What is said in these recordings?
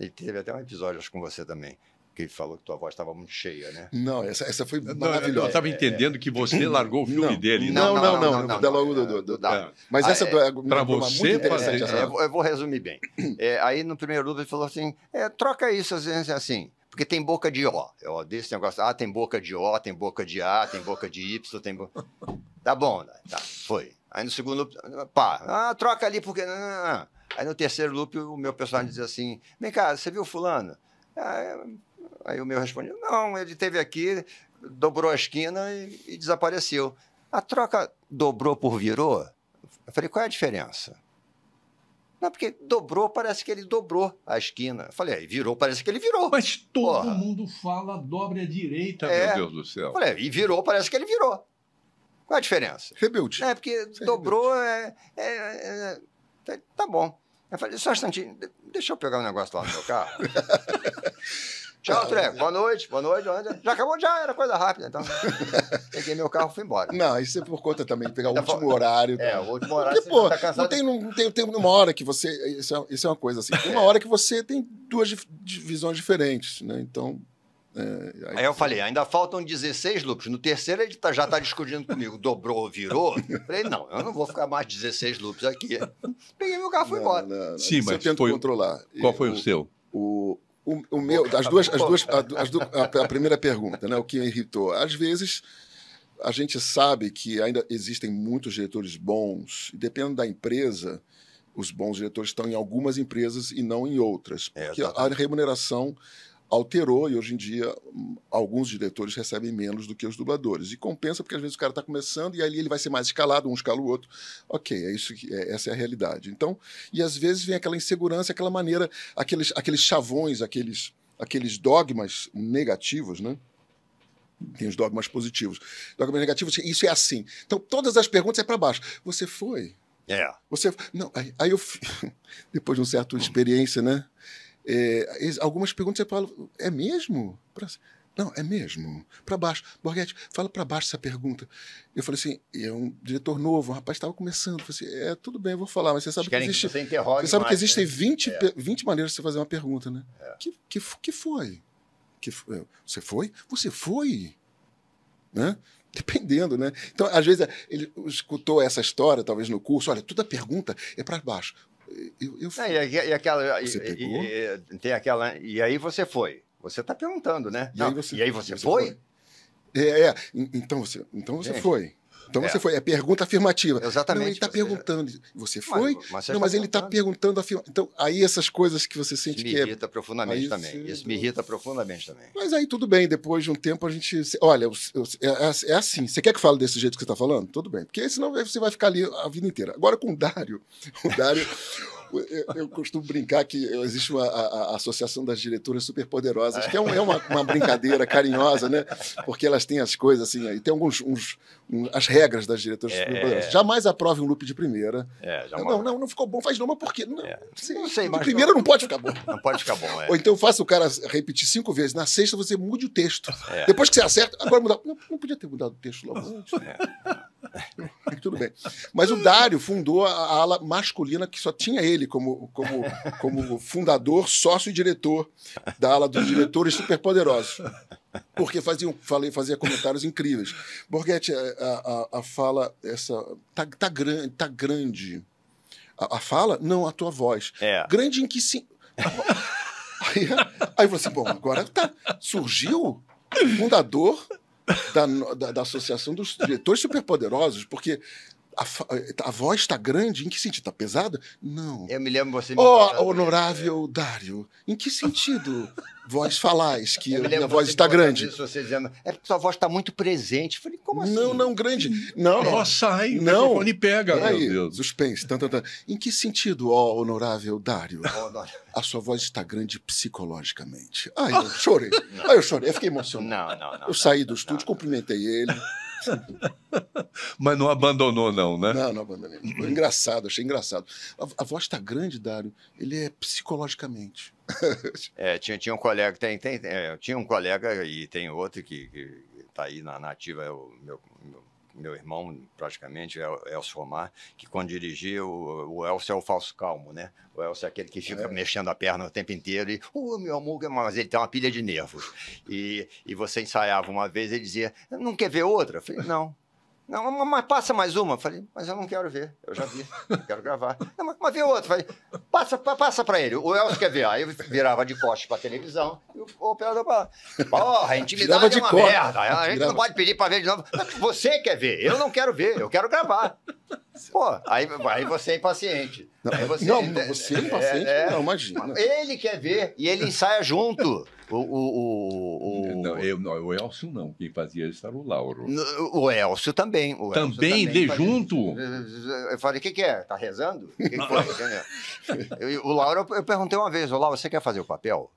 E teve até um episódio, acho, com você também que falou que tua voz estava muito cheia, né? Não, essa, essa foi maravilhosa. eu estava entendendo que você largou o filme dele. Né? Não, não, não, não, logo do, Mas essa ah, é. para você fazer. É, é, eu vou resumir bem. aí no primeiro dúvida ele falou assim: troca isso assim. Porque tem boca de O. Eu desse negócio. Ah, tem boca de O, tem boca de A, tem boca de Y, tem Tá bom, né? tá, foi. Aí no segundo, pá, ah, troca ali porque. não, não. Aí no terceiro loop o meu personagem diz assim: Vem cá, você viu o Fulano? Aí, o meu responde: Não, ele esteve aqui, dobrou a esquina e, e desapareceu. A troca dobrou por virou? Eu falei: Qual é a diferença? Não, porque dobrou, parece que ele dobrou a esquina. Eu falei, aí é, virou, parece que ele virou. Mas todo Porra. mundo fala dobre à direita, é. meu Deus do céu. falei, e virou, parece que ele virou. Qual a diferença? Rebuild. É, porque Você é dobrou é, é, é Falei, tá bom. Eu falei, só um instantinho, deixa eu pegar um negócio lá no meu carro. Tchau, Treco. Boa noite. Boa noite. Já acabou, já era coisa rápida. Então, peguei meu carro e fui embora. Não, isso é por conta também de pegar o último horário. É, o último horário. Porque, pô, tá Não tem, não, tem, uma hora que você. Isso é, isso é uma coisa assim. Tem uma é. hora que você tem duas visões diferentes, né? Então. É, aí, aí eu falei, ainda faltam 16 loops. No terceiro ele tá, já está discutindo comigo. Dobrou, virou. falei, não, eu não vou ficar mais 16 loops aqui. Peguei meu carro e fui embora. Não, não. Sim, mas tento foi... controlar. Qual foi o, o seu? O, o, o meu, as duas, as duas, as duas a, a, primeira pergunta, né? O que me irritou. Às vezes a gente sabe que ainda existem muitos diretores bons, e dependendo da empresa, os bons diretores estão em algumas empresas e não em outras. Porque é, a remuneração alterou e hoje em dia alguns diretores recebem menos do que os dubladores. E compensa porque às vezes o cara está começando e ali ele vai ser mais escalado, um escala o outro. Ok, é isso que, é, essa é a realidade. Então, e às vezes vem aquela insegurança, aquela maneira, aqueles, aqueles chavões, aqueles, aqueles dogmas negativos, né? Tem os dogmas positivos. Dogmas negativos, isso é assim. Então, todas as perguntas é para baixo. Você foi? É. Você. Não, aí, aí eu. Depois de uma certa experiência, né? É, algumas perguntas eu falo, é mesmo? Pra, não, é mesmo? Para baixo. Borghetti, fala para baixo essa pergunta. Eu falei assim, é um diretor novo, um rapaz estava começando. Eu falei assim, é, tudo bem, eu vou falar, mas você sabe que existe... Que você, você sabe mais, que existem né? 20, é. 20 maneiras de você fazer uma pergunta, né? É. Que, que, que foi? Que, é, você foi? Você foi? Né? Dependendo, né? Então, às vezes, ele escutou essa história, talvez no curso, olha, toda pergunta é para baixo. Eu, eu fui. É, e, e, aquela. Você e, pegou? E, tem aquela. Né? E aí você foi. Você está perguntando, né? E, Não, aí, você, e aí você, você foi? foi? É, é, então você, então você Gente. foi. Então é. você foi, é pergunta afirmativa. Exatamente. Não, ele está perguntando. Você foi? Mas, mas não, mas tá ele está perguntando afirma... Então, aí essas coisas que você sente que. Me é irrita é... profundamente aí, também. Sim, Isso me irrita profundamente também. Mas aí tudo bem, depois de um tempo a gente. Olha, eu, eu, é, é, é, assim. Você quer que eu fale desse jeito que você está falando? Tudo bem. Porque senão você vai ficar ali a vida inteira. Agora com o Dário. O Dário. Eu, eu, costumo brincar que existe uma, a, a Associação das Diretoras Superpoderosas, que é, um, é uma, uma, brincadeira carinhosa, né? Porque elas têm as coisas assim, e tem alguns uns, um, as regras das diretoras é, superpoderosas. Jamais aprove um loop de primeira. É, jamais. Não, não, não ficou bom, faz não, mas por quê? Não, é. Você, não sei, de primeira não, não, pode ficar bom. Não pode ficar bom, é. Ou então faça o cara repetir cinco vezes. Na sexta você mude o texto. É. Depois que você acerta, agora mudar. Não, não podia ter mudado o texto logo é. antes. É. Tudo bem. Mas o Dário fundou a ala masculina que só tinha ele como, como, como fundador, sócio e diretor da ala dos diretores superpoderosos. Porque faziam, falei, fazia comentários incríveis. Borghetti, é, a, a, a fala, essa. Tá, tá, grande. Tá grande. A, a, fala? Não, a tua voz. É. Grande em que sim. Aí, aí assim, bom, agora tá. Surgiu fundador da, da, da Associação dos Diretores Superpoderosos, porque a, a, voz está grande? Em que sentido? Está pesada? Não. Eu me lembro você me Ó, oh, honorável é. Dário, em que sentido voz falais, que a minha voz está grande. Isso, você dizendo, é porque sua voz está muito presente. Eu falei, como assim? Não, não, grande. Não. Ó, oh, sai, não. o telefone pega. Meu aí, Deus. Suspense. Tan, tan, tan. Em que sentido, ó, honorável Dário? a sua voz está grande psicologicamente. Aí eu chorei. Aí eu chorei. Eu fiquei emocionado. Não, não, não. Eu saí do estúdio, cumprimentei ele. Mas não abandonou, não, né? Não, não abandonei. Foi engraçado, achei engraçado. A, a voz está grande, Dário. Ele é psicologicamente. é, tinha, tinha um colega, tem, tem, é, tinha um colega e tem outro que, está aí na nativa, é o meu, meu meu irmão, praticamente, é o Elcio é Romar, que quando dirigia, o, Elcio é o falso calmo, né? O Elcio é aquele que fica é. mexendo a perna o tempo inteiro e, o oh, meu amor, mas ele tem uma pilha de nervos. E, e você ensaiava uma vez, ele dizia, não quer ver outra? Eu falei, não. Não, mas passa mais uma. Falei, mas eu não quero ver. Eu já vi, eu quero gravar. Não, mas, mas vê outra. Falei, passa, passa pra ele. O Elcio quer ver. Aí eu virava de costas pra televisão e o operador pra Porra, a intimidade é de é uma merda. A gente não pode pedir pra ver de novo. Você quer ver. Eu não quero ver. Eu quero gravar. Pô, aí, aí você é impaciente. Não, aí você, não, você é impaciente? É, é, não, imagina. Ele quer ver e ele ensaia junto. O, o, o, o... Não, eu, não, o Elcio não, quem fazia isso era o Lauro. O Elcio também. O também, Elcio também de junto? Eu falei, o que, que é? Tá rezando? Que que foi? o Lauro, eu perguntei uma vez, o Lauro, você quer fazer o papel?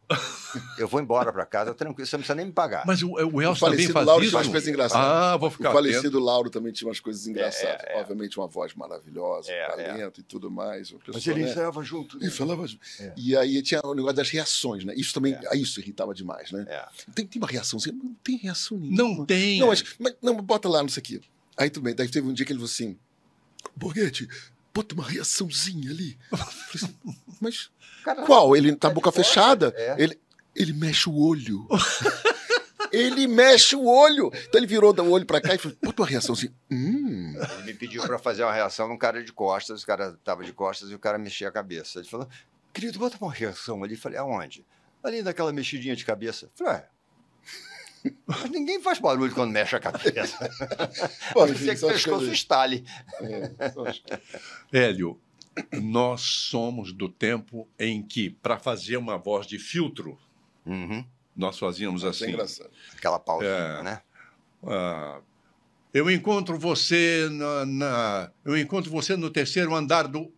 Eu vou embora para casa, tranquilo, você não precisa nem me pagar. Mas o, o Elcio o também faz Lauro isso? Tinha umas coisas engraçadas. Ah, vou ficar o falecido atento. Lauro também tinha umas coisas engraçadas. É, é, Obviamente uma voz maravilhosa, é, é, talento é. e tudo mais. Pessoa, Mas ele né? ensaiava junto. Né? Ele falava assim, é. E aí tinha o negócio das reações, né? Isso também, é. isso irritava demais, né? É. Tem, tem uma reação, assim, não tem reação nenhuma. Não tem. Não, é. mas, mas não, bota lá nisso aqui. Aí tudo bem. Daí teve um dia que ele falou assim, Borghetti, bota uma reaçãozinha ali. Assim, mas Caramba, qual? Ele tá, tá boca fechada? Ele, ele mexe o olho. Ele mexe o olho. Então ele virou o olho pra cá e falou, puta, uma reação assim, hum. Ele me pediu pra fazer uma reação num cara de costas, o cara tava de costas e o cara mexia a cabeça. Ele falou, querido, bota uma reação ali. falei, aonde? Ali naquela mexidinha de cabeça. falei, é. ninguém faz barulho quando mexe a cabeça. Pô, a ser que o pescoço que... estale. É, Hélio, nós somos do tempo em que, para fazer uma voz de filtro, uhum. Nós fazíamos é assim. engraçado. Aquela pausa, é, né? Ah, eu encontro você na, na, eu encontro você no terceiro andar do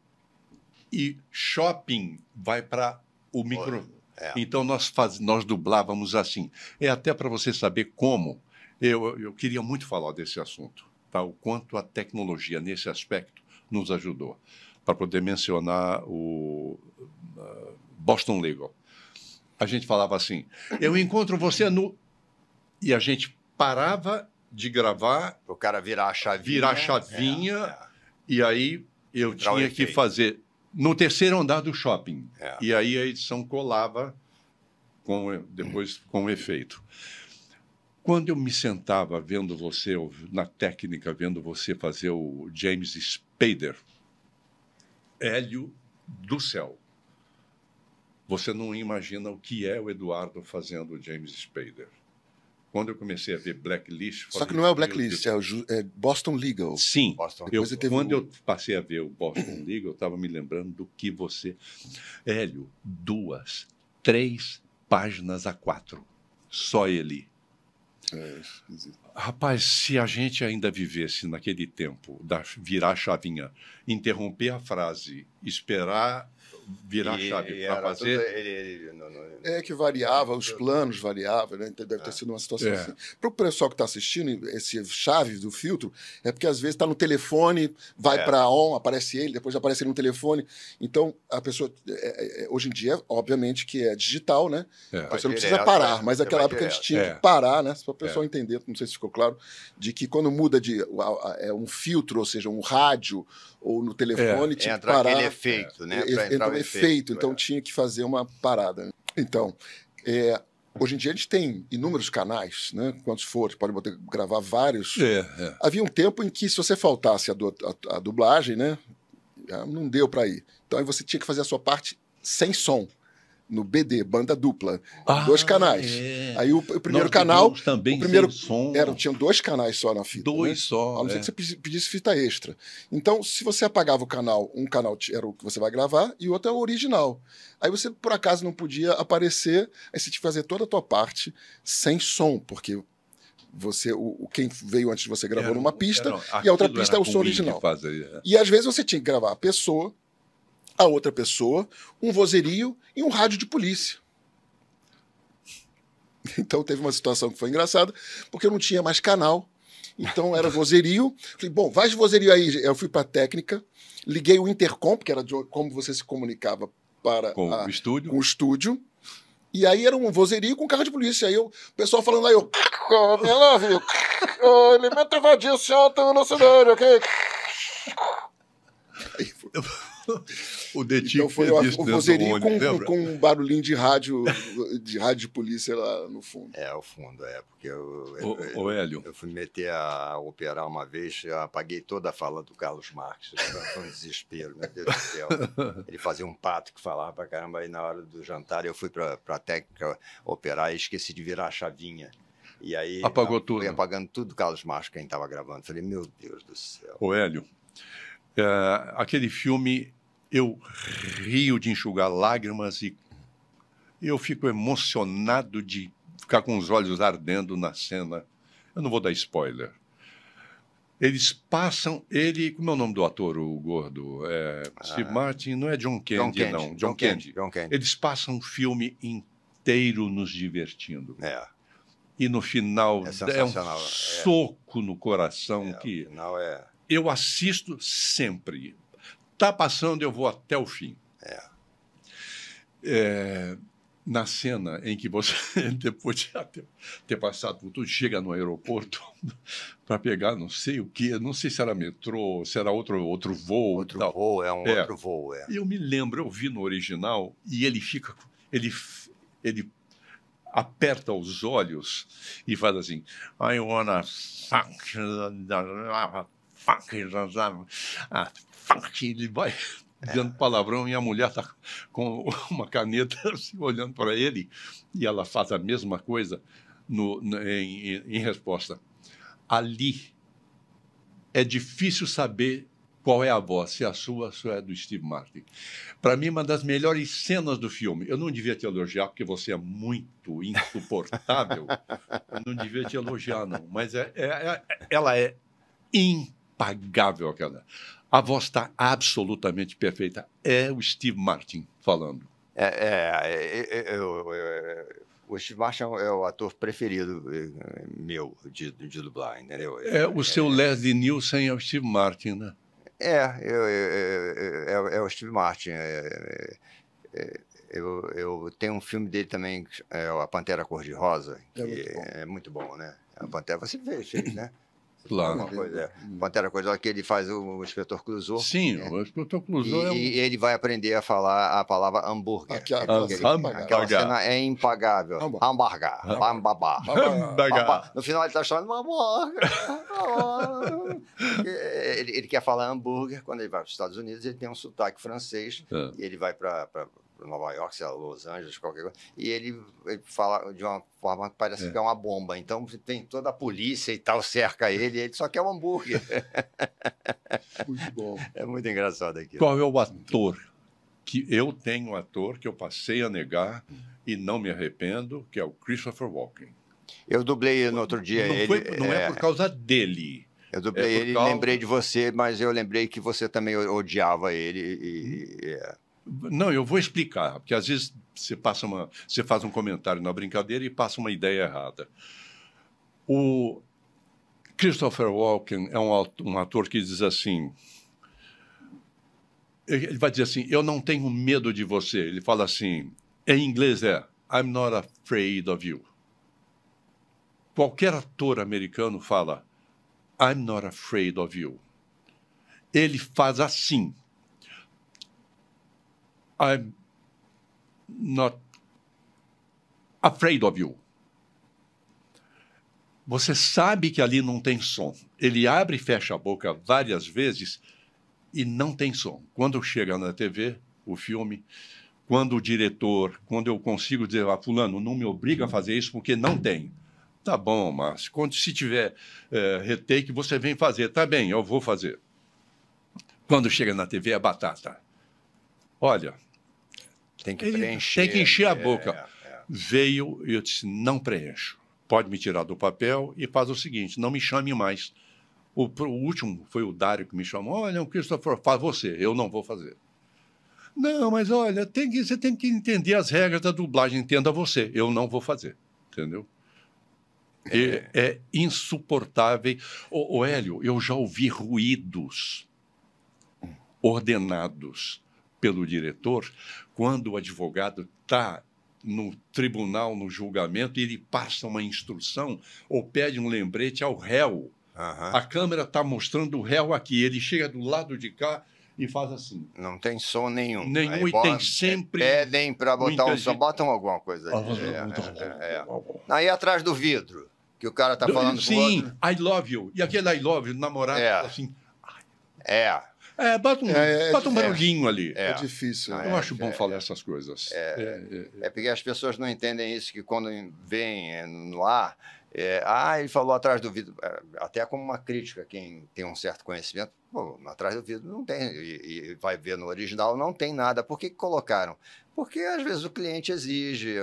e shopping vai para o micro. É. Então nós faz, nós dublávamos assim. É até para você saber como eu, eu queria muito falar desse assunto, tá? O quanto a tecnologia nesse aspecto nos ajudou para poder mencionar o uh, Boston Legal a gente falava assim: eu encontro você no. E a gente parava de gravar. O cara virar a chavinha. Virar a chavinha. É, é. E aí eu Entrar tinha que fazer no terceiro andar do shopping. É. E aí a edição colava com, depois com efeito. Quando eu me sentava vendo você, na técnica, vendo você fazer o James Spader, Hélio do céu. Você não imagina o que é o Eduardo fazendo o James Spader. Quando eu comecei a ver Blacklist... Só que não é o Blacklist, é, o é Boston Legal. Sim. Boston eu, Legal. quando eu passei a ver o Boston Legal, eu estava me lembrando do que você... Hélio, duas, três páginas a quatro. Só ele. É, Rapaz, se a gente ainda vivesse naquele tempo da virar a chavinha, interromper a frase, esperar virar e, chave para fazer. Tudo, ele, ele, não, não, é que variava, os planos variavam, né? Então, deve ter ah, sido uma situação é. assim. Para o pessoal que está assistindo, esse chave do filtro, é porque às vezes está no telefone, vai é. para on, aparece ele, depois aparece ele no telefone. Então, a pessoa. É, é, é, hoje em dia, obviamente, que é digital, né? Então, você não precisa parar, mas naquela época a gente tinha que parar, né? Para o pessoal entender, não sei se ficou claro, de que quando muda de um filtro, ou seja, um rádio ou no telefone, é. tinha Entra que parar. aquele efeito, né? É, entra um efeito, efeito então é. tinha que fazer uma parada. Né? Então, é, hoje em dia a gente tem inúmeros canais, né? Quantos for, pode poder gravar vários. É, é, Havia um tempo em que se você faltasse a, du a, a dublagem, né? Ah, não deu para ir. Então aí você tinha que fazer a sua parte sem som no BD, banda dupla, ah, dois canais. É. Aí o, o primeiro Nós canal, também o primeiro som. era tinha dois canais só na fita, né? dois né? só, a não é. ser que você pedisse fita extra. Então, se você apagava o canal, um canal era o que você vai gravar e o outro é o original. Aí você por acaso não podia aparecer, aí você tinha que fazer toda a tua parte sem som, porque você o, quem veio antes de você gravou era, numa pista era, e a outra pista é o som original. Fazia, é. E às vezes você tinha que gravar a pessoa a outra pessoa, um vozerio e um rádio de polícia. Então teve uma situação que foi engraçada, porque eu não tinha mais canal. Então era vozerio. Falei, bom, vai de vozerio aí. Eu fui para técnica, liguei o intercom, que era de como você se comunicava para com a, o estúdio. Com o estúdio. E aí era um vozerio com carro de polícia. Aí eu, o pessoal falando aí, eu. Minha ele elemento invadir o senhor na cidade, ok? Aí, foi... o Detinho então foi fez o, isso ônibus, com, um barulhinho de rádio, de rádio de polícia lá no fundo. É, o fundo, é, porque eu, o, eu, o Hélio. eu fui meter a operar uma vez, apaguei toda a fala do Carlos Marques, foi um desespero, meu Deus do céu. Ele fazia um pato que falava pra caramba, aí na hora do jantar eu fui pra, técnica operar e esqueci de virar a chavinha. E aí apagou tudo. Fui apagando tudo Carlos Marques, quem estava gravando. Falei, meu Deus do céu. O Hélio, é, aquele filme eu rio de enxugar lágrimas e eu fico emocionado de ficar com os olhos ardendo na cena. Eu não vou dar spoiler. Eles passam ele, como é o nome do ator, o gordo? É, ah. Steve Martin, não é John Candy, John Candy. não. John, John Candy. Candy. John Candy. Eles passam o filme inteiro nos divertindo. É. E no final é, é um é. soco no coração é, que. É eu assisto sempre está passando, eu vou até o fim. É. É, na cena em que você, depois de ter, ter passado por tudo, chega no aeroporto para pegar não sei o que, não sei se era metrô, se era outro, outro voo. Outro tal. voo, é um é. outro voo, é. Eu me lembro, eu vi no original e ele fica, ele, ele aperta os olhos e faz assim, I wanna fuck faca, sabe? ah faca, ele vai é. dizendo palavrão e a mulher está com uma caneta assim, olhando para ele e ela faz a mesma coisa no, em, em resposta. Ali é difícil saber qual é a voz, se é a sua, se é do Steve Martin. Para mim, uma das melhores cenas do filme. Eu não devia te elogiar, porque você é muito insuportável. Eu não devia te elogiar, não. Mas é, é, é ela é incrível impagável aquela. A voz está absolutamente perfeita. É o Steve Martin falando. É, é, é, é, é o Steve Martin é o ator preferido meu de, de dublar, entendeu? É, o seu é, Leslie Nielsen é o Steve Martin, né? É, é, o Steve Martin. Eu, eu, tenho um filme dele também, é, A Pantera Cor-de-Rosa, que é muito, é muito, bom, né? A Pantera, você vê, fez né? Claro. Uma coisa, é. hum. Pantera que ele faz o, inspetor Clouseau. Sim, né? o inspetor Clouseau. E, é um... e, ele vai aprender a falar a palavra hambúrguer. Aquela, aquela cena é impagável. Hambúrguer. Hambúrguer. No final ele está chamando hambúrguer. ele, ele quer falar hambúrguer. Quando ele vai para os Estados Unidos, ele tem um sotaque francês. É. E ele vai para Nova York, sei lá, Los Angeles, qualquer coisa, e ele, ele fala de uma forma que parece é. que é uma bomba. Então tem toda a polícia e tal, cerca ele, e ele só quer um hambúrguer. muito bom. É muito engraçado aqui. Qual é o ator que eu tenho um ator que eu passei a negar e não me arrependo, que é o Christopher Walken. Eu dublei no outro dia. Não, ele, foi, não é, é por causa dele. Eu é dublei é ele, causa... lembrei de você, mas eu lembrei que você também odiava ele. E, e, é. Não, eu vou explicar, porque às vezes você, passa uma, você faz um comentário na brincadeira e passa uma ideia errada. O Christopher Walken é um, um ator que diz assim. Ele vai dizer assim: Eu não tenho medo de você. Ele fala assim, em inglês é I'm not afraid of you. Qualquer ator americano fala I'm not afraid of you. Ele faz assim I'm not afraid of you. Você sabe que ali não tem som. Ele abre e fecha a boca várias vezes e não tem som. Quando chega na TV, o filme, quando o diretor, quando eu consigo dizer, ah, fulano, não me obriga a fazer isso porque não tem. Tá bom, mas quando se tiver é, retake, você vem fazer. Tá bem, eu vou fazer. Quando chega na TV, é batata. Olha, tem que ele preencher. Tem que encher a é, boca. É, é. Veio e eu disse: não preencho. Pode me tirar do papel e faz o seguinte: não me chame mais. O, o último foi o Dário que me chamou: olha, o Christopher, faz você, eu não vou fazer. Não, mas olha, tem que, você tem que entender as regras da dublagem, entenda você, eu não vou fazer. Entendeu? É, é insuportável. O, o Hélio, eu já ouvi ruídos ordenados pelo diretor quando o advogado está no tribunal, no julgamento, e ele passa uma instrução ou pede um lembrete ao réu. Uhum. A câmera está mostrando o réu aqui. Ele chega do lado de cá e faz assim. Não tem som nenhum. Nenhum Aí, e bota, tem sempre. É, pedem para botar um som. Botam alguma coisa. Ah, é, é, é. Aí atrás do vidro, que o cara está falando Sim, I love you. E aquele I love you, namorado, é. assim. É. É, bota um, é, é bota um barulhinho ali. É, é, é difícil. Eu acho bom falar essas coisas. É, porque as pessoas não entendem isso, que quando vem no ar, é, ah, ele falou atrás do vidro, até como uma crítica, quem tem um certo conhecimento, pô, atrás do vidro não tem, e, e, vai ver no original, não tem nada. Por que, que colocaram? Porque às vezes o cliente exige,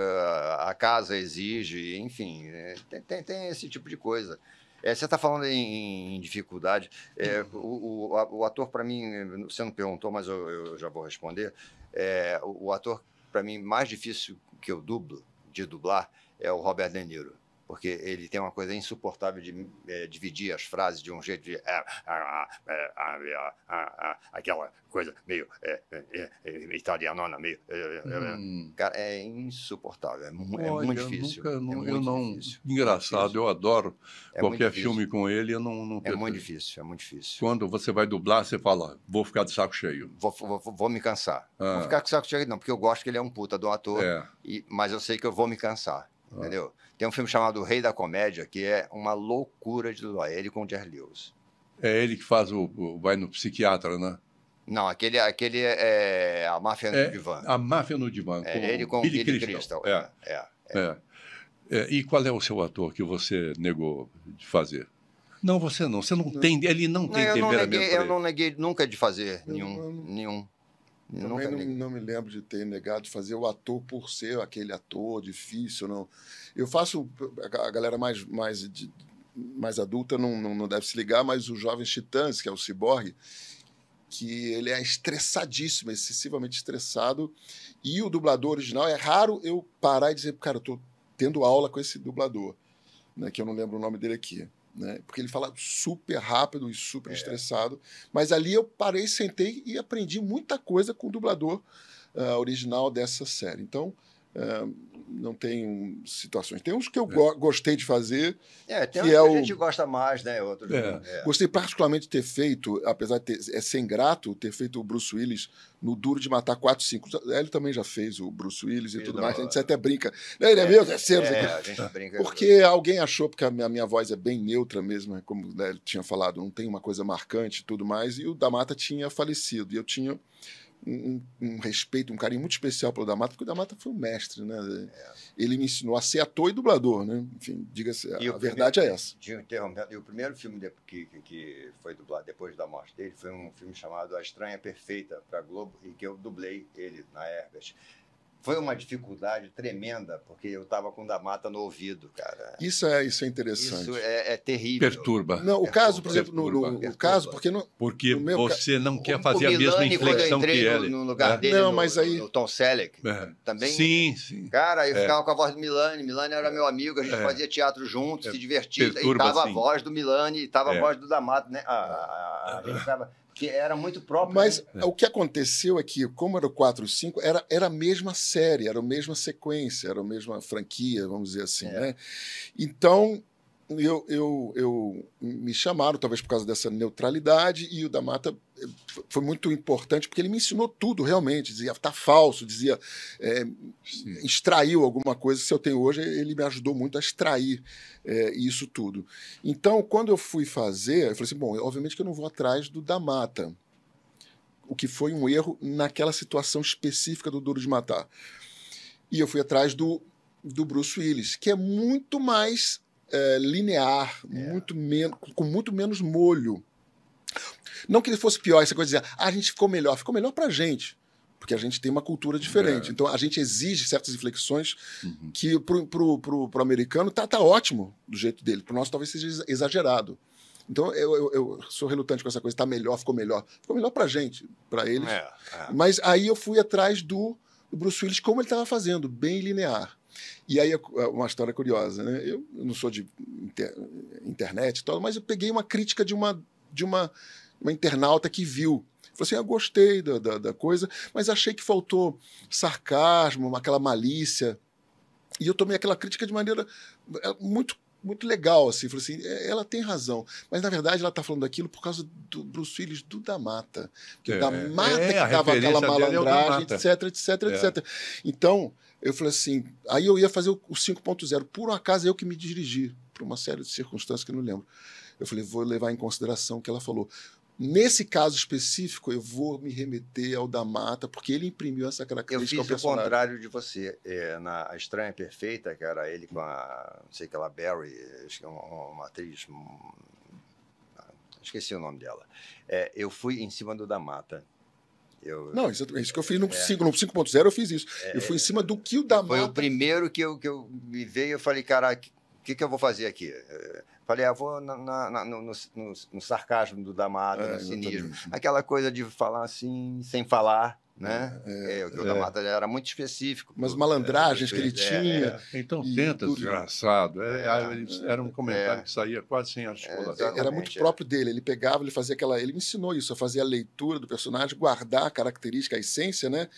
a casa exige, enfim, tem, tem, tem esse tipo de coisa. É, você está falando em, em dificuldade. É, uhum. o, o, o, ator, para mim, você não perguntou, mas eu, eu já vou responder. É, o, o ator, para mim, mais difícil que eu dublo, de dublar, é o Robert De Niro porque ele tem uma coisa insuportável de é, dividir as frases de um jeito de. É, é, aquela coisa meio é, é, é, italianona, meio. Hum. Cara, é insuportável, é, Olha, muito difícil. Nunca, não, muito eu não. Difícil. Engraçado, eu adoro qualquer filme com ele, eu não. não é muito difícil, é muito difícil. Quando você vai dublar, você fala, vou ficar de saco cheio. Vou, vou, vou me cansar. Ah. Vou ficar com saco cheio, não, porque eu gosto que ele é um puta do ator, e, mas eu sei que eu vou me cansar. Ah. entendeu? Tem um filme chamado O Rei da Comédia, que é uma loucura de lá, ele com o Jerry Lewis. É ele que faz o, o vai no psiquiatra, né? Não, aquele, aquele é, é a máfia é, no divã. A máfia no divã. É ele com Billy, Billy Crystal. É. É, é, é, é, E qual é o seu ator que você negou de fazer? Não, você não. Você não, não. tem. Ele não, não tem temperamento. Eu, não neguei, eu não neguei nunca de fazer eu nenhum, não... nenhum. Também não, não, me lembro de ter negado de fazer o ator por ser aquele ator difícil, não. Eu faço a galera mais mais mais adulta não, não, não deve se ligar, mas o jovem Titãs, que é o Ciborgue, que ele é estressadíssimo, excessivamente estressado, e o dublador original é raro eu parar e dizer, cara, eu tô tendo aula com esse dublador, né, que eu não lembro o nome dele aqui. Né? Porque ele fala super rápido e super é. estressado. Mas ali eu parei, sentei e aprendi muita coisa com o dublador uh, original dessa série. Então, é, não tem situações. Tem uns que eu é. go gostei de fazer. É, tem que uns é que a o... gente gosta mais, né? Outros, é. é. Gostei particularmente de ter feito, apesar de ter, é ser ingrato, ter feito o Bruce Willis no Duro de Matar 4, 5. Ele também já fez o Bruce Willis e tudo mais. A gente até brinca. Não, ele é, é meu É, a gente brinca. Porque alguém achou, porque a minha, a minha voz é bem neutra mesmo, como né, ele tinha falado, não tem uma coisa marcante e tudo mais. E o da Mata tinha falecido. E eu tinha um, um, respeito, um carinho muito especial pelo o Mata, porque o Damata foi um mestre, né? É. Ele me ensinou a ser ator e dublador, né? Enfim, diga-se, a, verdade é essa. Tinha E o primeiro filme de, que, que foi dublado depois da morte dele foi um filme chamado A Estranha Perfeita para Globo, em que eu dublei ele na Herbert. Foi uma dificuldade tremenda, porque eu estava com o Damata no ouvido, cara. Isso é, isso é interessante. Isso é, é terrível. Perturba. Não, o Perturba. É caso, por exemplo, no, no, caso, porque não. Porque meu, você não quer fazer a mesma inflexão que ele. No, no né? lugar é. dele, não, mas aí... no Tom Selleck, é. também. Sim, sim. Cara, eu é. ficava com a voz do Milani. Milani era é. meu amigo, a gente fazia teatro juntos, se divertia. Perturba, e tava sim. a voz do Milani, e tava a voz do D'Amato, né? A, ah, a, a gente tava que era muito próprio. Mas né? o que aconteceu é que, como era o 4 e 5, era, era a mesma série, era a mesma sequência, era a mesma franquia, vamos dizer assim. É. Né? Então, eu, eu, eu me chamaram, talvez por causa dessa neutralidade, e o da Mata eh, foi muito importante, porque ele me ensinou tudo realmente. Dizia, tá falso, dizia, é, extraiu alguma coisa que eu tenho hoje, ele me ajudou muito a extrair é, isso tudo. Então, quando eu fui fazer, eu falei assim: bom, obviamente que eu não vou atrás do da Mata, o que foi um erro naquela situação específica do Duro de Matar. E eu fui atrás do, do Bruce Willis, que é muito mais é, linear, é. muito menos, com muito menos molho. Não que ele fosse pior, essa coisa de dizer, ah, a gente ficou melhor, ficou melhor pra gente. Porque a gente tem uma cultura diferente. É. Então a gente exige certas inflexões uhum. que pro, pro, pro, pro, americano tá, tá ótimo do jeito dele. Pro nosso talvez seja exagerado. Então eu, eu, eu, sou relutante com essa coisa, tá melhor, ficou melhor. Ficou melhor pra gente, pra eles. É, é. Mas aí eu fui atrás do, do Bruce Willis, como ele estava fazendo, bem linear. E aí, é uma história curiosa, né? Eu não sou de inter... internet e tal, mas eu peguei uma crítica de uma, de uma, uma internauta que viu. Falei assim, eu ah, gostei da, da, da coisa, mas achei que faltou sarcasmo, aquela malícia. E eu tomei aquela crítica de maneira é, muito muito legal, assim, falou assim, é, ela tem razão, mas na verdade ela está falando daquilo por causa do Bruce Willis do Da Mata, que é, da Mata é, que dava aquela malandragem, é etc, etc, etc. Então, eu falei assim, aí eu ia fazer o 5.0. Por um acaso é eu que me dirigi, por uma série de circunstâncias que eu não lembro. Eu falei, vou levar em consideração o que ela falou. Nesse caso específico, eu vou me remeter ao da Mata, porque ele imprimiu essa característica eu fiz ao o contrário de você. É, na a Estranha Perfeita, que era ele com a, não sei que ela, Barry, acho que é uma, uma atriz, hum, esqueci o nome dela. É, eu fui em cima do da Mata. Eu, não, isso, é isso, que eu fiz no é. no 5.0 eu fiz isso. É, eu fui em cima do que o da Foi mata... o primeiro que eu, que eu me veio eu falei, cara, o que, que eu vou fazer aqui? É, falei, ah, vou na, na, no, no, no, sarcasmo do Damada, é, no cinismo. Aquela coisa de falar assim, sem falar né? É, é, o Gil é. Mata era muito específico. Mas malandragens é, que ele é, é. tinha. Então tenta, tudo. desgraçado. era um comentário que saía quase sem articulação. era muito próprio dele. Ele pegava, ele fazia aquela. Ele me ensinou isso, a fazer a leitura do personagem, guardar a característica, a essência, né?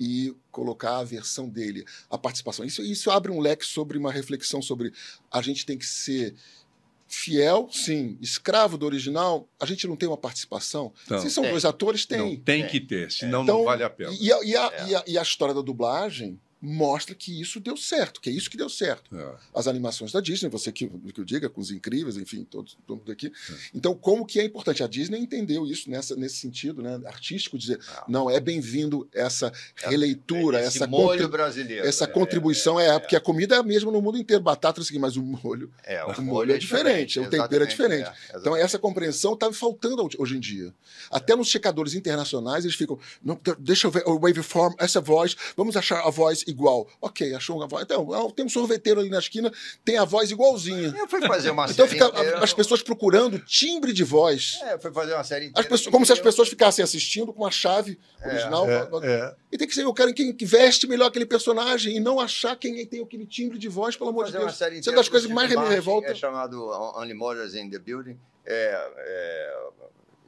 e colocar a versão dele, a participação. Isso, isso abre um leque sobre uma reflexão sobre a gente tem que ser fiel, sim. Escravo do original, a gente não tem uma participação. Então, Se são tem. dois atores, tem. Não, tem que ter, senão é. então, não vale a pena. E a, e a, é. e a, e a história da dublagem mostra que isso deu certo, que é isso que deu certo. É. As animações da Disney, você que, que eu diga, com os incríveis, enfim, todo, mundo aqui. É. Então, como que é importante? A Disney entendeu isso nessa, nesse sentido né, artístico, dizer, ah. não, é bem-vindo essa é, é releitura, é, essa, molho brasileiro. essa é, contribuição, é, porque a comida é a mesma no mundo inteiro, batata, assim, mas o molho é, o, o molho é diferente, o tempero é diferente. então, essa compreensão está faltando hoje em dia. Até nos checadores internacionais, eles ficam, não, deixa eu ver o waveform, essa voz, vamos achar a voz igual. Ok, achou uma voz. Então, tem um sorveteiro ali na esquina, tem a voz igualzinha. Eu é, fui fazer uma então, série. Então fica inteira, as pessoas procurando timbre de voz. É, eu fui fazer uma série inteira. As pessoas, como se as pessoas ficassem assistindo com a chave é. original. É, é. E tem que ser o cara quem veste melhor aquele personagem e não achar quem é tem aquele timbre de voz, pelo amor de Deus. Isso é das coisas mais me revolta. É chamado Only Murders in the Building. É, é,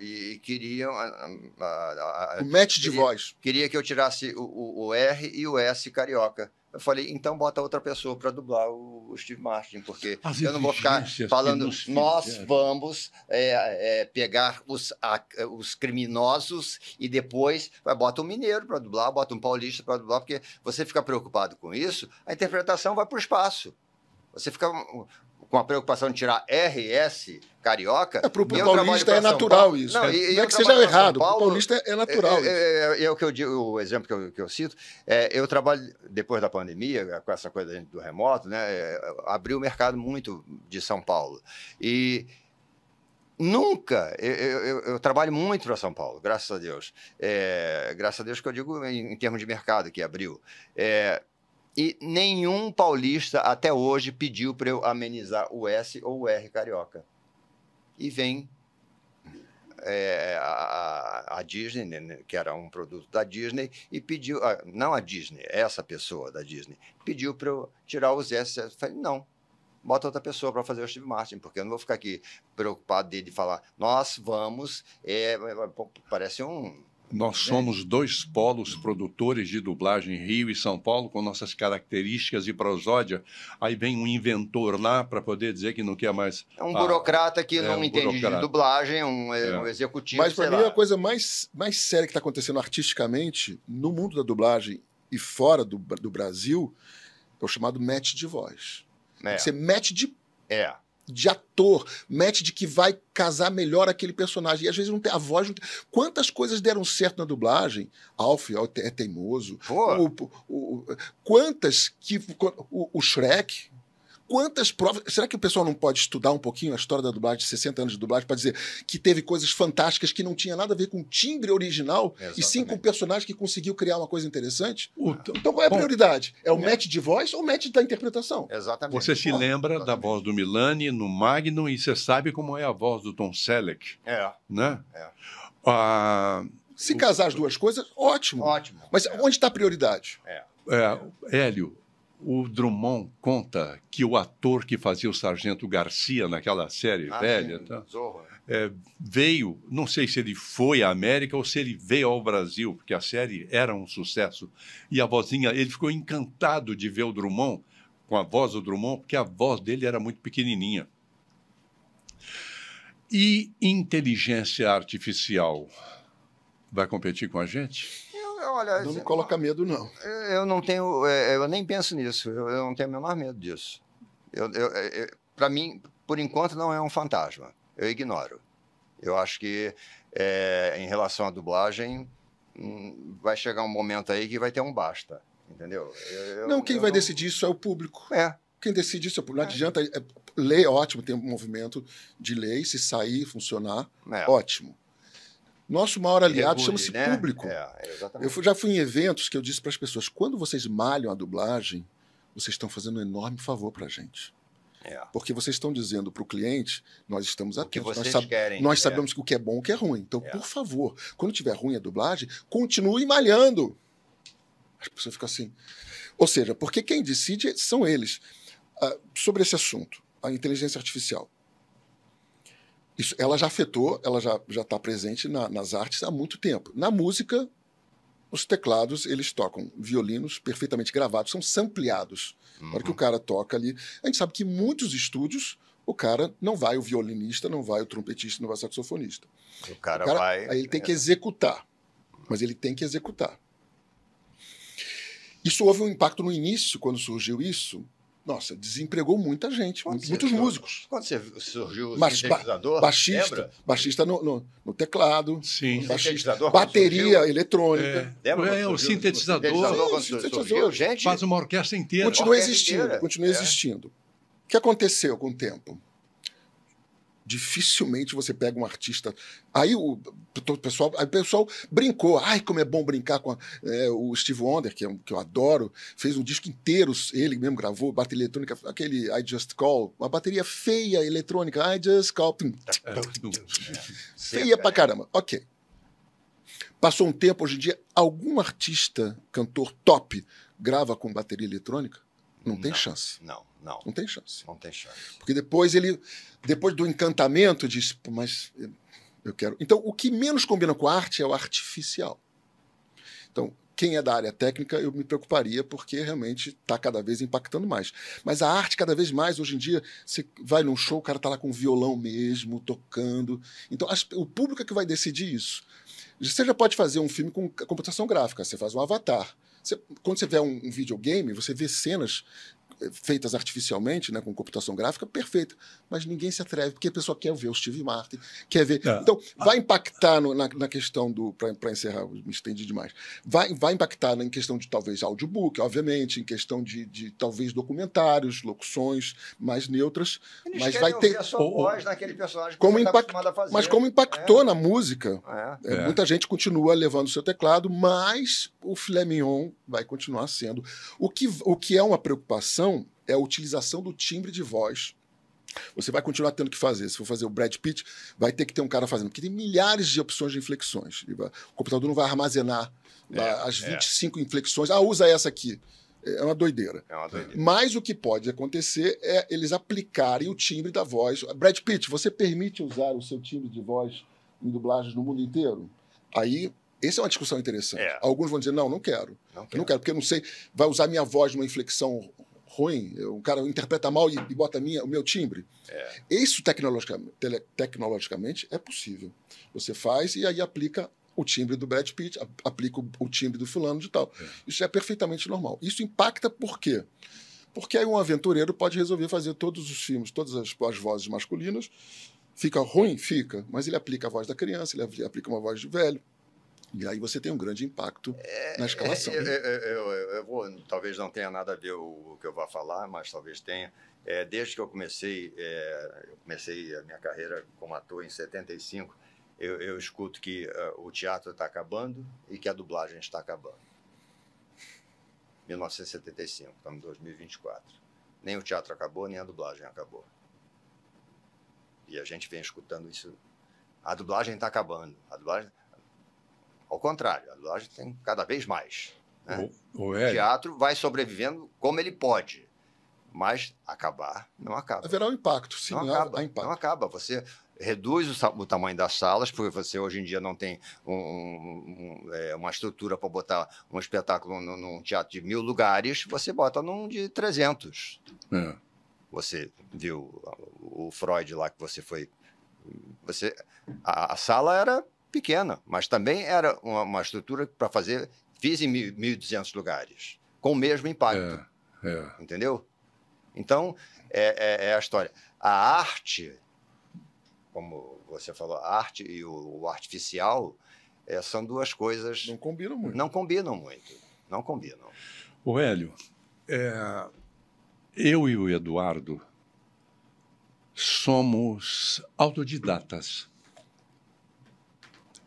e, queriam. A, a, a, o match queria, de voz. Queria que eu tirasse o, o, R e o S carioca. Eu falei, então bota outra pessoa para dublar o, o, Steve Martin, porque As eu não vou ficar falando, nós fizeram. vamos é, é, pegar os, os criminosos e depois bota um mineiro para dublar, bota um paulista para dublar, porque você fica preocupado com isso, a interpretação vai para o espaço. Você fica com a preocupação de tirar RS carioca. É, para é o é, é paulista é natural isso. Não, e, não é que seja errado, para o paulista é natural. É, é, o que eu digo, o exemplo que eu, que eu cito. É, eu trabalho, depois da pandemia, com essa coisa do remoto, né, abriu o mercado muito de São Paulo. E nunca. Eu, eu, eu, trabalho muito para São Paulo, graças a Deus. É, graças a Deus que eu digo em, em termos de mercado que abriu. É, e nenhum paulista até hoje pediu para eu amenizar o S ou o R carioca. E vem é, a, a, Disney, né, né, que era um produto da Disney, e pediu, ah, não a Disney, essa pessoa da Disney, pediu para eu tirar os S. Eu falei, não, bota outra pessoa para fazer o Steve Martin, porque eu não vou ficar aqui preocupado dele falar, nós vamos, é, é, é parece um, nós né? somos dois polos produtores de dublagem, Rio e São Paulo, com nossas características e prosódia. Aí vem um inventor lá para poder dizer que não quer mais. É um burocrata que é não um entende burocrata. de dublagem, um, é, é. um executivo. Mas para mim, é lá. a coisa mais, mais séria que está acontecendo artisticamente no mundo da dublagem e fora do, do Brasil é o chamado match de voz. É. Você mete de é de ator, match de que vai casar melhor aquele personagem. E às vezes não tem a voz. Não tem... Quantas coisas deram certo na dublagem? Alf é, é teimoso. O, o, o, quantas que. O, o Shrek, quantas provas. Será que o pessoal não pode estudar um pouquinho a história da dublagem, 60 anos de dublagem, para dizer que teve coisas fantásticas que não tinha nada a ver com o timbre original, Exatamente. e sim com o personagem que conseguiu criar uma coisa interessante? Então qual é a prioridade? É o é. match de voz ou o match da interpretação? Exatamente. Você se Bom, lembra exatamente. da voz do Milani no Magnum e você sabe como é a voz do Tom Selleck. É. Né? É. Ah, se casar as duas coisas, ótimo. Ótimo. Mas é. onde está a prioridade? É. É, Hélio, o Drummond conta que o ator que fazia o Sargento Garcia naquela série ah, velha sim, tá, é, veio, não sei se ele foi à América ou se ele veio ao Brasil, porque a série era um sucesso. E a vozinha, ele ficou encantado de ver o Drummond com a voz do Drummond, porque a voz dele era muito pequenininha. E inteligência artificial vai competir com a gente? olha. Não me coloca medo, não. Eu não tenho. É, eu nem penso nisso. Eu não tenho o menor medo disso. Eu, eu, eu é, é, Para mim, por enquanto, não é um fantasma. Eu ignoro. Eu acho que é, em relação à dublagem, hum, vai chegar um momento aí que vai ter um basta. Entendeu? Eu, não, quem vai não... decidir isso é o público. É. Quem decide isso é o público. Não é. adianta. É, lei é ótimo, tem um movimento de lei. Se sair, funcionar, é. ótimo. Nosso maior aliado chama-se né? público. É, eu já fui em eventos que eu disse para as pessoas: quando vocês malham a dublagem, vocês estão fazendo um enorme favor para a gente. É. Porque vocês estão dizendo para o cliente, nós estamos atentos, nós, sab querem, nós é. sabemos o que é bom e o que é ruim. Então, é. por favor, quando tiver ruim a dublagem, continue malhando. As pessoas ficam assim. Ou seja, porque quem decide são eles. Ah, sobre esse assunto, a inteligência artificial. Isso, ela já afetou, ela já já está presente na, nas artes há muito tempo. Na música, os teclados eles tocam violinos perfeitamente gravados, são sampleados. Uhum. Na hora que o uhum. cara toca ali, a gente sabe que muitos estúdios o cara não vai o violinista, não vai o trompetista, não vai o saxofonista. O cara, o cara vai. Aí ele tem que é. executar, mas ele tem que executar. Isso houve um impacto no início quando surgiu isso, nossa, desempregou muita gente, quando muitos músicos. Quando você surgiu o Mas, sintetizador, baixista, lembra? baixista no, no, no teclado, Sim. Baixista, bateria surgiu? eletrônica. É. Lembra é, surgiu, o sintetizador, o sintetizador, gente, faz uma orquestra inteira. Continua orquestra existindo, inteira. continua é. existindo. O que aconteceu com o tempo? Dificilmente você pega um artista. Aí o, o pessoal, aí o pessoal brincou. Ai, como é bom brincar com a, é, o Steve Wonder, que, é um, que eu adoro, fez um disco inteiro, ele mesmo gravou, bateria eletrônica, aquele I Just Call, uma bateria feia eletrônica, I Just Call. feia pra caramba. Ok. Passou um tempo, hoje em dia, algum artista, cantor top, grava com bateria eletrônica? Não tem não, chance. Não, não. Não tem chance. Não tem chance. Porque depois ele, depois do encantamento, diz, mas eu quero. Então, o que menos combina com a arte é o artificial. Então, quem é da área técnica, eu me preocuparia, porque realmente está cada vez impactando mais. Mas a arte, cada vez mais, hoje em dia, você vai num show, o cara está lá com violão mesmo, tocando. Então, as, o público é que vai decidir isso. Você já pode fazer um filme com computação gráfica, você faz um avatar. Você, quando você vê um, um videogame, você vê cenas feitas artificialmente, né, com computação gráfica, perfeita. Mas ninguém se atreve, porque a pessoa quer ver o Steve Martin, quer ver. É. Então, vai impactar no, na, na, questão do. Para encerrar, me estendi demais. Vai, vai impactar em questão de talvez audiobook, obviamente, em questão de, de talvez documentários, locuções mais neutras. Eles mas vai ter. A sua oh, voz naquele personagem como tá fazer. Mas como impactou é. na música, é. é, é. muita gente continua levando o seu teclado, mas o filé mignon vai continuar sendo. O que, o que é uma preocupação é a utilização do timbre de voz. Você vai continuar tendo que fazer. Se for fazer o Brad Pitt, vai ter que ter um cara fazendo, porque tem milhares de opções de inflexões. O computador não vai armazenar é, as 25 é. inflexões. Ah, usa essa aqui. É, é uma doideira. É uma doideira. Mas o que pode acontecer é eles aplicarem o timbre da voz. Brad Pitt, você permite usar o seu timbre de voz em dublagens no mundo inteiro? Aí essa é uma discussão interessante. É. Alguns vão dizer, não, não quero. Não quero. não quero, porque eu não sei, vai usar minha voz numa inflexão ruim, um cara interpreta mal e, e bota minha, o meu timbre. É. Isso tecnologicamente, tele, tecnologicamente é possível. Você faz e aí aplica o timbre do Brad Pitt, a, aplica o, o, timbre do fulano de tal. É. Isso é perfeitamente normal. Isso impacta por quê? Porque aí um aventureiro pode resolver fazer todos os filmes, todas as, as vozes masculinas. Fica ruim? Fica. Mas ele aplica a voz da criança, ele aplica uma voz de velho e aí você tem um grande impacto é, na escalação. É, é, é, é eu, eu vou, talvez não tenha nada a ver o, o, que eu vou falar, mas talvez tenha. desde que eu comecei, eu comecei a minha carreira como ator em 75, eu, eu escuto que uh, o teatro está acabando e que a dublagem está acabando. 1975, estamos em 2024. Nem o teatro acabou, nem a dublagem acabou. E a gente vem escutando isso. A dublagem está acabando. A dublagem ao contrário, a loja tem cada vez mais. Né? O, o, é. o, teatro vai sobrevivendo como ele pode, mas acabar não acaba. Haverá um impacto, sim. Não, não acaba. Impacto. Não acaba. Você reduz o, o, tamanho das salas, porque você hoje em dia não tem um, um, é, uma estrutura para botar um espetáculo num, num, teatro de mil lugares, você bota num de 300. É. Você viu o Freud lá que você foi. Você, a, a sala era pequena, mas também era uma, uma estrutura para fazer, fiz em 1.200 lugares, com o mesmo impacto. É, é. Entendeu? Então, é, é, é, a história. A arte, como você falou, a arte e o, o artificial é, são duas coisas. Não combinam muito. Não combinam muito. Não combinam. O Hélio, é, eu e o Eduardo somos autodidatas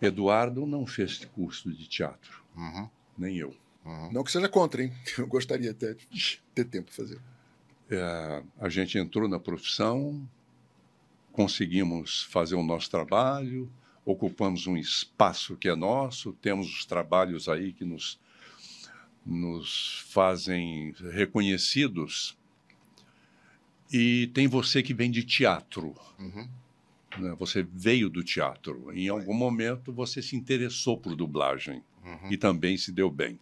Eduardo não fez curso de teatro, uhum. nem eu. Uhum. Não que seja contra, hein? Eu gostaria até de ter tempo para fazer. É, a gente entrou na profissão, conseguimos fazer o nosso trabalho, ocupamos um espaço que é nosso, temos os trabalhos aí que nos, nos fazem reconhecidos. E tem você que vem de teatro. Uhum. Né? Você veio do teatro. Em algum momento você se interessou por dublagem uhum. e também se deu bem.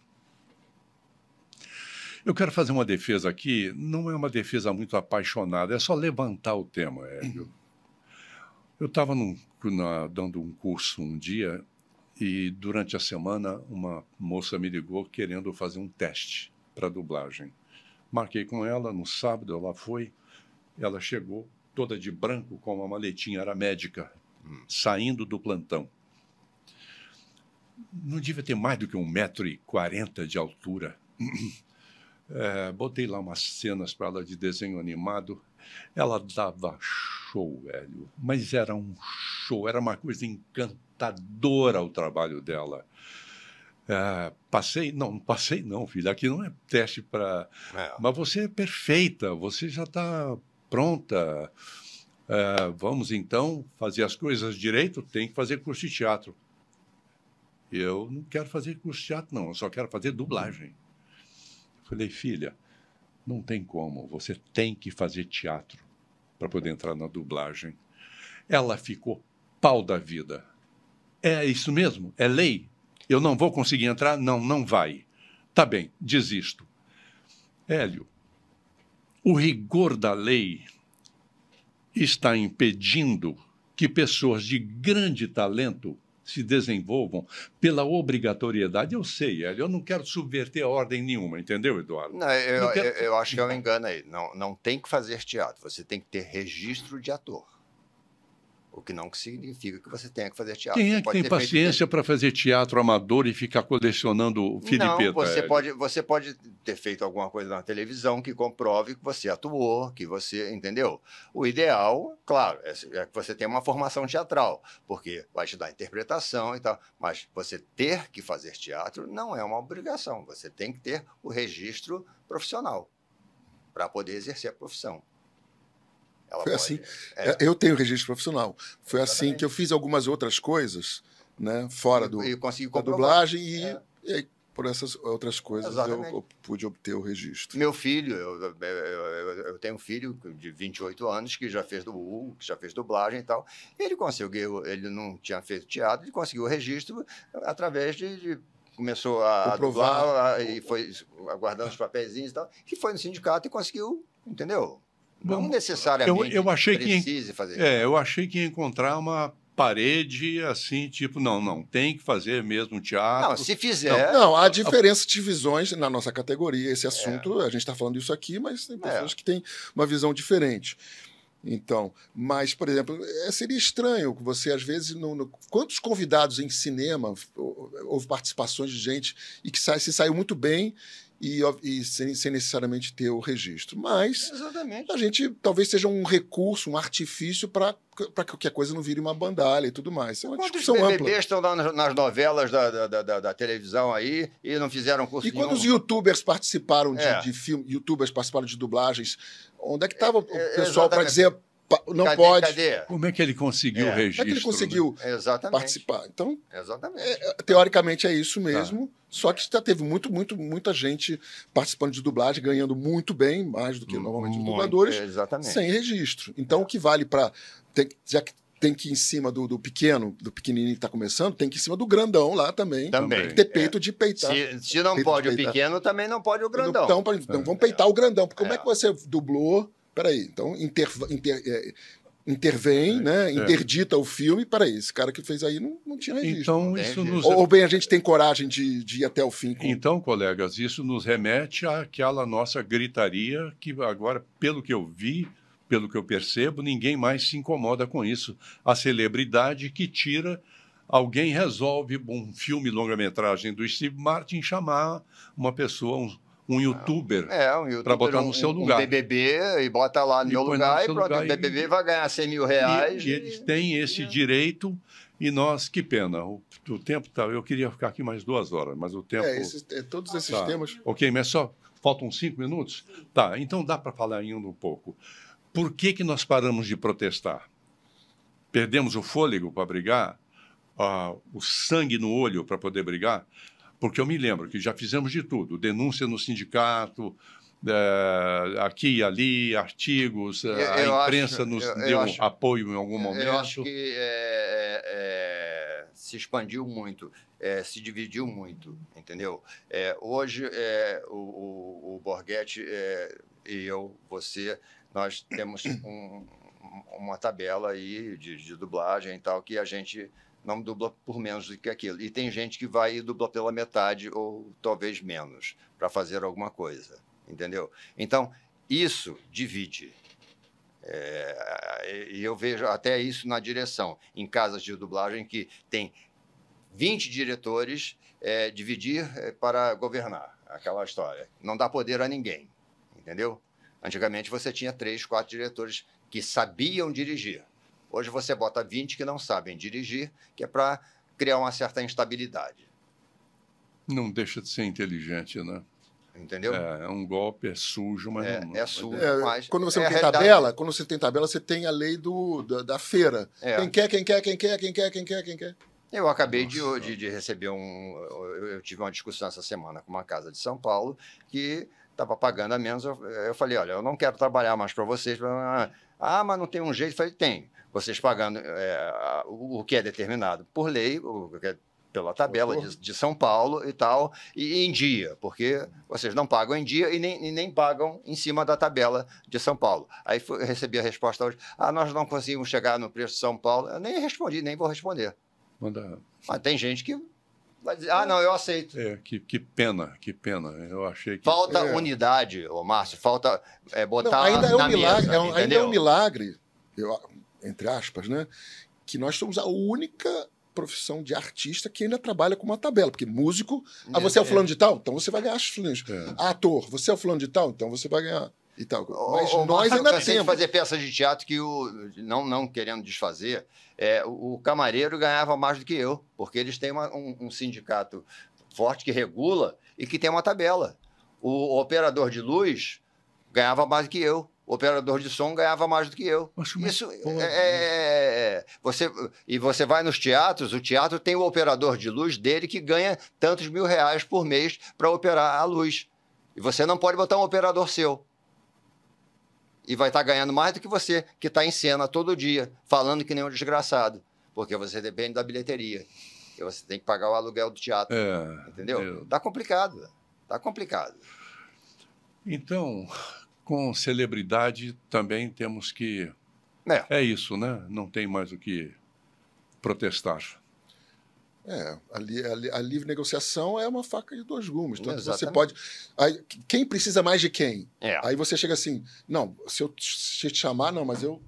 Eu quero fazer uma defesa aqui, não é uma defesa muito apaixonada, é só levantar o tema, Hélio. Eu estava dando um curso um dia e durante a semana uma moça me ligou querendo fazer um teste para dublagem. Marquei com ela no sábado, ela foi, ela chegou, toda de branco, com uma maletinha, era médica, saindo do plantão. Não devia ter mais do que um metro e quarenta de altura. É, botei lá umas cenas para ela de desenho animado. Ela dava show, velho. Mas era um show, era uma coisa encantadora o trabalho dela. É, passei, não, não passei não, filho. Aqui não é teste para. É. Mas você é perfeita, você já está pronta. É, vamos então fazer as coisas direito, tem que fazer curso de teatro. Eu não quero fazer curso de teatro, não, eu só quero fazer dublagem. Eu falei, filha, não tem como, você tem que fazer teatro para poder entrar na dublagem. Ela ficou pau da vida. É isso mesmo? É lei? Eu não vou conseguir entrar? Não, não vai. Tá bem, desisto. Hélio, o rigor da lei está impedindo que pessoas de grande talento se desenvolvam pela obrigatoriedade. Eu sei, Hélio, eu não quero subverter a ordem nenhuma, entendeu, Eduardo? Não, eu, não quero... eu, eu acho que um engano aí. Não, não tem que fazer teatro, você tem que ter registro de ator. O que não significa que você tenha que fazer teatro. Quem é que tem paciência feito... para fazer teatro amador e ficar colecionando filipeta? Não, você pode, você pode ter feito alguma coisa na televisão que comprove que você atuou, que você, entendeu? O ideal, claro, é, é que você tenha uma formação teatral, porque vai te dar interpretação e tal, mas você ter que fazer teatro não é uma obrigação, você tem que ter o registro profissional para poder exercer a profissão. Ela Foi pode. assim. É. é. Eu tenho registro profissional. Foi assim Exatamente. assim que eu fiz algumas outras coisas, né? Fora do, eu consegui da dublagem e, é. e, por essas outras coisas eu, eu, pude obter o registro. Meu filho, eu, eu, eu, tenho um filho de 28 anos que já fez do que já fez dublagem e tal. Ele conseguiu, ele não tinha feito teatro, ele conseguiu o registro através de, de começou a provar e foi aguardando os papéis e tal, que foi no sindicato e conseguiu, entendeu? não necessariamente eu, eu achei precise que, fazer. É, eu achei que ia encontrar uma parede assim, tipo, não, não, tem que fazer mesmo teatro. Não, se fizer. Não, não há diferença de visões na nossa categoria. Esse assunto, é. a gente está falando isso aqui, mas tem pessoas é. que têm uma visão diferente. Então, mas, por exemplo, é, seria estranho que você, às vezes, no, no, quantos convidados em cinema houve participações de gente e que sai, se saiu muito bem e, e sem, sem, necessariamente ter o registro. Mas Exatamente. a gente talvez seja um recurso, um artifício para que a coisa não vire uma bandalha e tudo mais. É uma Quantos discussão BBBs ampla. estão lá nas novelas da, da, da, da, televisão aí e não fizeram curso E nenhum. quando os youtubers participaram de, é. de filme, youtubers participaram de dublagens, onde é que estava o é, é, pessoal para dizer não cadê, pode. Cadê? Como é que ele conseguiu é. o registro? Como é que ele conseguiu né? participar? Então, Exatamente. É, é, teoricamente é isso mesmo. Tá. Só que já teve muito, muito, muita gente participando de dublagem, ganhando muito bem, mais do que normalmente muito, os dubladores, é, exatamente. sem registro. Então, o que vale para. Já que tem que ir em cima do, do pequeno, do pequenininho que está começando, tem que ir em cima do grandão lá também. Também. Tem que ter peito é. de peitar. Se, se não pode o pequeno, também não pode o grandão. Então, então, vamos peitar o grandão. Porque como é, é que você dublou peraí, então interva, inter, é, intervém, é, né, é. interdita o filme, peraí, esse cara que fez aí não, não tinha registro. Então, isso nos... ou, ou, bem a gente tem coragem de, de ir até o fim. Com... Então, colegas, isso nos remete àquela nossa gritaria que agora, pelo que eu vi, pelo que eu percebo, ninguém mais se incomoda com isso. A celebridade que tira alguém resolve um filme longa-metragem do Steve Martin chamar uma pessoa, um, um youtuber, é, um YouTuber para botar um, no seu lugar. Um BBB e bota lá no e meu lugar no e pronto, o BBB e... vai ganhar 100 mil reais. E, e eles têm esse é. direito e nós, que pena, o, o tempo tá, eu queria ficar aqui mais duas horas, mas o é, tempo... É, é todos esses tá. temas... Ok, mas só faltam cinco minutos? Tá, então dá para falar ainda um pouco. Por que, que nós paramos de protestar? Perdemos o fôlego para brigar? Ah, o sangue no olho para poder brigar? porque eu me lembro que já fizemos de tudo, denúncia no sindicato, é, aqui e ali, artigos, eu, eh, a imprensa acho, nos eu, deu acho, apoio em algum momento. Eu acho que é, é, se expandiu muito, se dividiu muito, entendeu? hoje, o, o, o Borghetti e eu, você, nós temos um, uma tabela aí de, de dublagem e tal que a gente não dubla por menos do que aquilo. E tem gente que vai e dubla pela metade ou talvez menos para fazer alguma coisa, entendeu? Então, isso divide. É, e eu vejo até isso na direção, em casas de dublagem que tem 20 diretores, é, dividir é, para governar aquela história. Não dá poder a ninguém, entendeu? Antigamente você tinha três, quatro diretores que sabiam dirigir Hoje você bota 20 que não sabem dirigir, que é para criar uma certa instabilidade. Não deixa de ser inteligente, né? Entendeu? É, é um golpe, é sujo, mas é, não, é sujo. É, mas quando você é tem realidade. tabela, quando você tem tabela, você tem a lei do, da, da feira. É. Quem quer, quem quer, quem quer, quem quer, quem quer, quem quer. Eu acabei de, de, de, receber um. Eu tive uma discussão essa semana com uma casa de São Paulo que estava pagando a menos. Eu, eu, falei: olha, eu não quero trabalhar mais para vocês. Ah, mas não tem um jeito. Eu falei: tem vocês pagando é, o que é determinado por lei, é pela tabela de, de, São Paulo e tal, e em dia, porque vocês não pagam em dia e nem, e nem pagam em cima da tabela de São Paulo. Aí foi, recebi a resposta hoje: ah, nós não conseguimos chegar no preço de São Paulo. Eu nem respondi, nem vou responder. Manda... Mas tem gente que vai dizer: ah, não, eu aceito. É, que, que pena, que pena. Eu achei que. Falta é... unidade, Márcio, falta é, botar. Não, ainda é um milagre, é um, ainda é um milagre. Eu entre aspas, né? Que nós somos a única profissão de artista que ainda trabalha com uma tabela, porque músico, ah, você é o é. fulano de tal, então você vai ganhar as flinhas. É. Ah, ator, você é o fulano de tal, então você vai ganhar e tal. Mas o, nós o ainda temos. fazer peças de teatro que o não não querendo desfazer, é, o, camareiro ganhava mais do que eu, porque eles têm uma, um, um sindicato forte que regula e que tem uma tabela. O operador de luz ganhava mais do que eu, operador de som ganhava mais do que eu. Poxa, é Isso é, né? é, é, você e você vai nos teatros, o teatro tem o operador de luz dele que ganha tantos mil reais por mês para operar a luz. E você não pode botar um operador seu. E vai estar tá ganhando mais do que você, que está em cena todo dia, falando que nem um desgraçado, porque você depende da bilheteria. Porque você tem que pagar o aluguel do teatro. É, entendeu? Eu... Tá complicado. Tá complicado. Então, com celebridade também temos que. É. é isso, né? Não tem mais o que protestar. É, a, a, a, livre negociação é uma faca de dois gumes. Então, você pode. Aí, quem precisa mais de quem? É. Aí você chega assim: não, se eu te chamar, não, mas eu,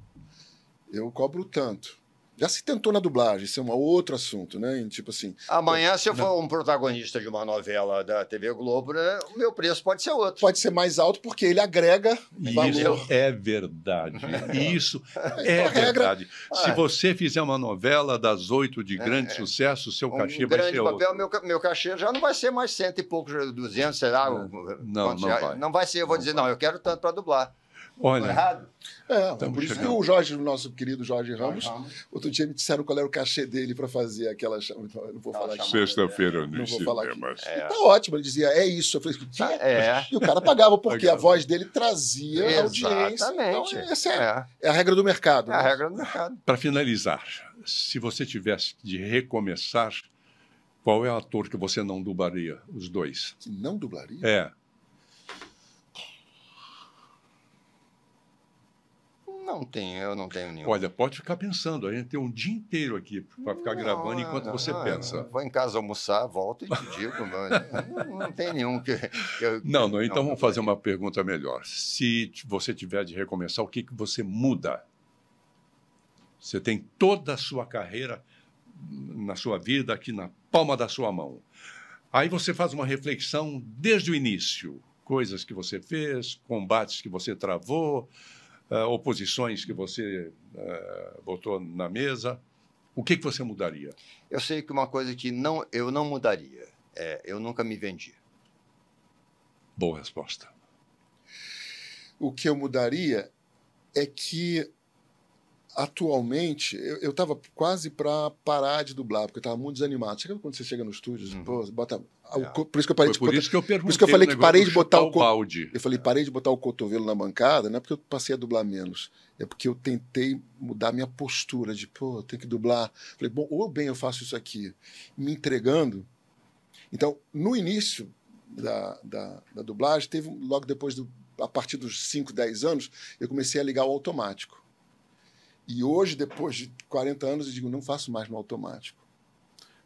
eu cobro tanto. Já se tentou na dublagem, isso é um outro assunto, né? tipo assim. Amanhã, se eu for um protagonista de uma novela da TV Globo, né, o meu preço pode ser outro. Pode ser mais alto porque ele agrega isso valor. É verdade. Isso é, é então verdade. Se ah, é. você fizer uma novela das oito de é, grande é. sucesso, seu um cachê vai ser papel, outro. Meu, meu cachê já não vai ser mais cento e poucos, duzentos, será? Não, não, não vai. Não vai ser, eu vou não dizer, vai. não, eu quero tanto para dublar. Olha. Tá errado? É, por isso que o Jorge, o nosso querido Jorge Ramos, Ramos, outro dia me disseram qual era o cachê dele para fazer aquela chama. Não, vou falar aqui. Sexta-feira não vou falar É. é. Tá ótimo, ele dizia, é isso. Eu falei, o quê? Tá, é? é. E o cara pagava, porque a voz dele trazia audiência. Exatamente. Então, é, essa é, é. a regra do mercado. É a né? regra do mercado. Para finalizar, se você tivesse de recomeçar, qual é o ator que você não dublaria? Os dois. Que não dublaria? É. Não tenho, eu não tenho nenhum. Olha, pode ficar pensando, a gente tem um dia inteiro aqui para ficar não, gravando enquanto não, você não, pensa. Vou em casa almoçar, volto e te digo, não, não tem nenhum que. que eu, não, não, então vamos fazer uma pergunta melhor. Se você tiver de recomeçar, o que, que você muda? Você tem toda a sua carreira na sua vida aqui na palma da sua mão. Aí você faz uma reflexão desde o início, coisas que você fez, combates que você travou uh, oposições que você uh, botou na mesa, o que, que você mudaria? Eu sei que uma coisa que não, eu não mudaria é eu nunca me vendi. Boa resposta. O que eu mudaria é que atualmente, eu, eu tava quase para parar de dublar, porque eu tava muito desanimado. Sabe quando você chega no estúdio, uhum. pô, bota. O, é. por isso que eu parei de por isso que eu Por isso que eu falei que parei de botar o. Balde. Eu falei, é. parei de botar o cotovelo na bancada, não é porque eu passei a dublar menos. É porque eu tentei mudar minha postura de, pô, tem que dublar. Falei, bom, ou bem eu faço isso aqui, me entregando. Então, no início da, da, da dublagem, teve logo depois do. A partir dos 5, 10 anos, eu comecei a ligar o automático. E hoje, depois de 40 anos, eu digo, não faço mais no automático.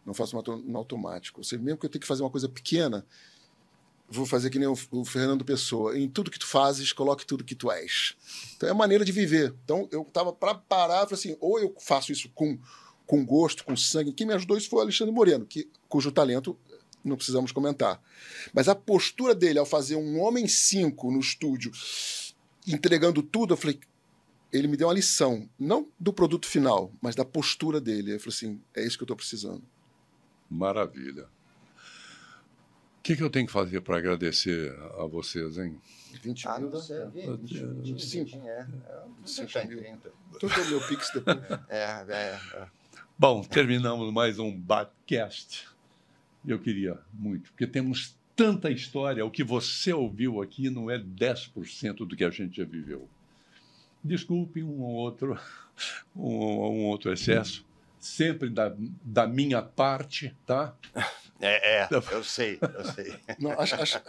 Não faço no automático. Ou seja, mesmo que eu tenha que fazer uma coisa pequena, vou fazer que nem o, Fernando Pessoa. Em tudo que tu fazes, coloque tudo que tu és. Então, é a maneira de viver. Então, eu estava para parar, falei assim, ou eu faço isso com, com gosto, com sangue. Quem me ajudou isso foi o Alexandre Moreno, que, cujo talento não precisamos comentar. Mas a postura dele ao fazer um Homem cinco no estúdio, entregando tudo, eu falei, ele me deu uma lição, não do produto final, mas da postura dele. Ele falou assim: é isso que eu estou precisando. Maravilha. O que, que eu tenho que fazer para agradecer a vocês, hein? 20 ah, mil. Não sei, 20, 20, 20, é. é Tudo o meu pix depois. É, é, é. Bom, terminamos mais um podcast. Eu queria muito, porque temos tanta história. O que você ouviu aqui não é 10% do que a gente já viveu. Desculpe um ou outro, um, um outro excesso, sempre da, da minha parte, tá? É, é então, eu sei, eu sei. Não, as, as,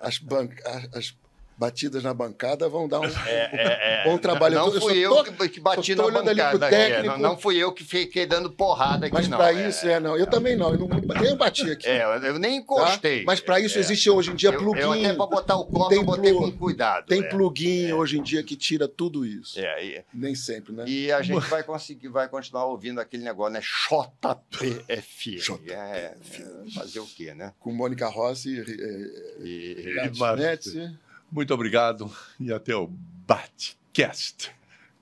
as, banca, as, as batidas na bancada vão dar um é, é, é, bom trabalho. Não, não fui eu, tô, que, que bati na bancada. É, técnico, não, não, fui eu que fiquei dando porrada aqui, mas não. para é. isso, é, não. Eu também não. Eu não, nem bati aqui. eu nem encostei. Tá? Mas para isso existe hoje em dia eu, plugin. Eu até para botar o copo, eu botei com cuidado. Tem plugin hoje em dia que tira tudo isso. Nem sempre, né? E a gente vai conseguir, vai continuar ouvindo aquele negócio, né? JPF. JPF. É, fazer o quê, né? Com Mônica Rossi e, e, e, e, e, muito obrigado e até o Batcast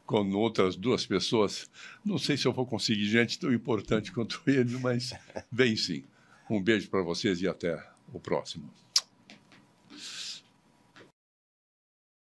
com outras duas pessoas. Não sei se eu vou conseguir gente tão importante quanto ele, mas vem sim. Um beijo para vocês e até o próximo.